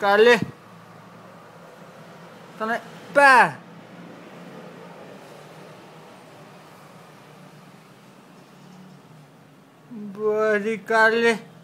Carli Tane Beh Buori Carli